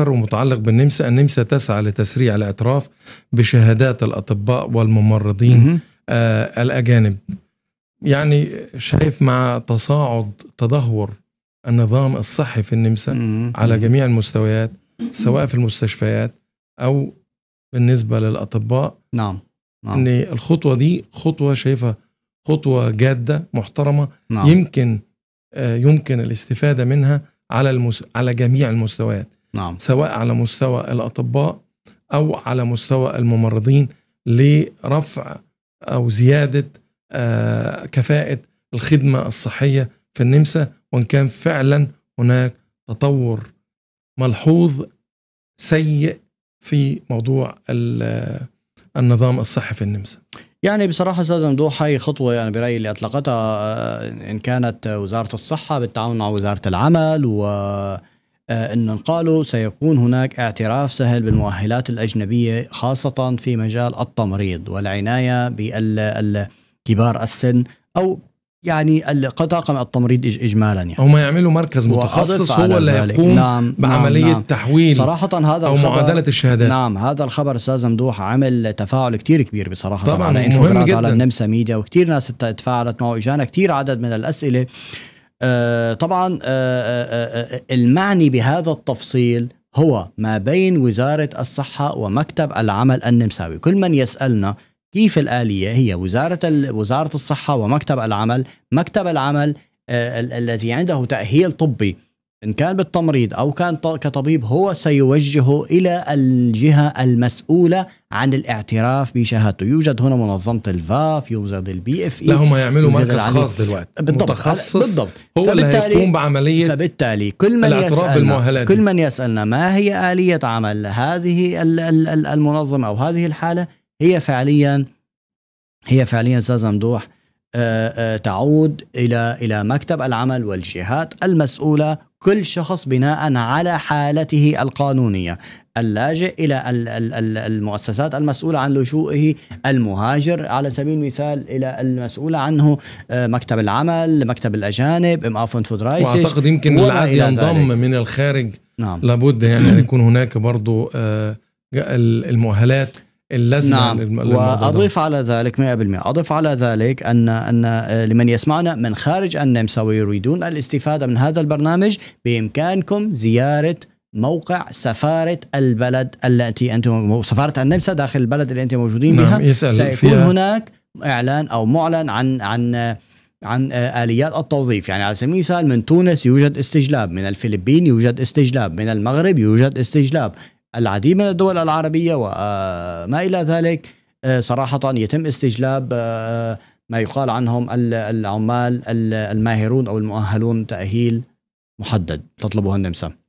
ومتعلق بالنمسا النمسا تسعى لتسريع الاعتراف بشهادات الأطباء والممرضين آه الأجانب يعني شايف مع تصاعد تدهور النظام الصحي في النمسا على جميع المستويات سواء في المستشفيات أو بالنسبة للأطباء نعم نعم. ان الخطوه دي خطوه شايفها خطوه جاده محترمه نعم. يمكن آه، يمكن الاستفاده منها على المس... على جميع المستويات نعم. سواء على مستوى الأطباء أو على مستوى الممرضين لرفع أو زيادة آه، كفاءة الخدمة الصحية في النمسا وإن كان فعلا هناك تطور ملحوظ سيء في موضوع آه، النظام الصحي في النمسا يعني بصراحة أستاذ ممدوح هاي خطوة يعني برأيي اللي أطلقتها آه، إن كانت وزارة الصحة بالتعاون مع وزارة العمل و آه، أن قالوا سيكون هناك اعتراف سهل بالمؤهلات الأجنبية خاصة في مجال التمريض والعناية بالكبار السن أو يعني طاقم التمريض اجمالا يعني هم يعملوا مركز متخصص هو اللي يقوم نعم،, نعم بعمليه نعم تحويل صراحه هذا او معادله الشهادات نعم هذا الخبر استاذ ممدوح عمل تفاعل كتير كبير بصراحه طبعا على مهم جدا على النمسا ميديا وكثير ناس تفاعلت معه اجانا كثير عدد من الاسئله آه، طبعا آه، آه، المعني بهذا التفصيل هو ما بين وزارة الصحة ومكتب العمل النمساوي كل من يسألنا كيف الآلية هي وزارة وزارة الصحة ومكتب العمل مكتب العمل الذي عنده تأهيل طبي إن كان بالتمريض أو كان كطبيب هو سيوجهه إلى الجهة المسؤولة عن الاعتراف بشهادته يوجد هنا منظمة الفاف يوجد البي اف اي e، لا هم يعملوا مركز خاص دلوقتي بالضبط متخصص بالضبط هو اللي هيقوم بعملية فبالتالي كل من يسألنا كل من يسألنا ما هي آلية عمل هذه المنظمة أو هذه الحالة هي فعليا هي فعليا استاذ ممدوح آه، آه، تعود الى الى مكتب العمل والجهات المسؤوله كل شخص بناء على حالته القانونية اللاجئ إلى المؤسسات المسؤولة عن لجوئه المهاجر على سبيل المثال إلى المسؤولة عنه آه، مكتب العمل مكتب الأجانب إم أفون وأعتقد يمكن العزل ينضم من الخارج نعم. لابد يعني يكون هناك برضو آه، المؤهلات اللزمه نعم واضيف على ذلك 100% اضف على ذلك ان ان آه، لمن يسمعنا من خارج النمسا ويريدون الاستفاده من هذا البرنامج بامكانكم زياره موقع سفارة البلد التي أنتم سفارة النمسا داخل البلد اللي أنتم موجودين نعم بها يسأل سيكون فيها هناك إعلان أو معلن عن عن آه، عن آه، آليات التوظيف يعني على سبيل المثال من تونس يوجد استجلاب من الفلبين يوجد استجلاب من المغرب يوجد استجلاب العديد من الدول العربية وما آه، إلى ذلك آه، صراحة يتم استجلاب آه، ما يقال عنهم العمال الماهرون أو المؤهلون تأهيل محدد تطلبه النمسا